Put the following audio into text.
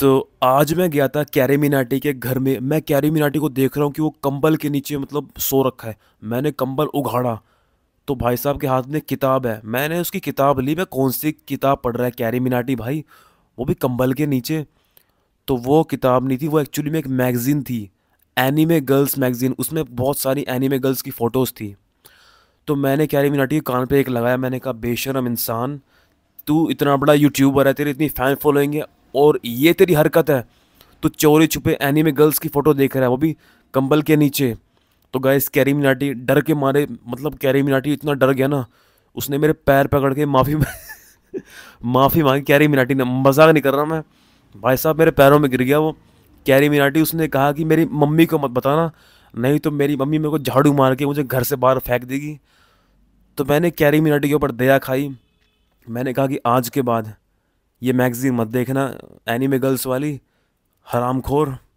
तो आज मैं गया था कैरी मिनाटी के घर में मैं कैरी मिनाटी को देख रहा हूँ कि वो कंबल के नीचे मतलब सो रखा है मैंने कंबल उघाड़ा तो भाई साहब के हाथ में किताब है मैंने उसकी किताब ली मैं कौन सी किताब पढ़ रहा है कैरी मिनाटी भाई वो भी कंबल के नीचे तो वो किताब नहीं थी वो एक्चुअली में एक मैगज़ीन थी एनीमे गर्ल्स मैगज़ीन उसमें बहुत सारी एनीमे गर्ल्स की फ़ोटोज़ थी तो मैंने कैरी मिनाटी के कान पर एक लगाया मैंने कहा बेशरम इंसान तू इतना बड़ा यूट्यूबर है तेरी इतनी फ़ैन फॉलोइंग है और ये तेरी हरकत है तो चोरी छुपे एनिमे गर्ल्स की फ़ोटो देख रहा है वो भी कंबल के नीचे तो गैस कैरी मिनाटी डर के मारे मतलब कैरी मिनाटी इतना डर गया ना उसने मेरे पैर पकड़ के माफ़ी माफ़ी मांगी कैरी मिनाटी ने मजाक नहीं कर रहा मैं भाई साहब मेरे पैरों में गिर गया वो कैरी मिनाटी उसने कहा कि मेरी मम्मी को मत बताना नहीं तो मेरी मम्मी मेरे को झाड़ू मार के मुझे घर से बाहर फेंक देगी तो मैंने कैरी मिनाटी के ऊपर दया खाई मैंने कहा कि आज के बाद ये मैगज़ीन मत देखना एनिमे गर्ल्स वाली हराम खोर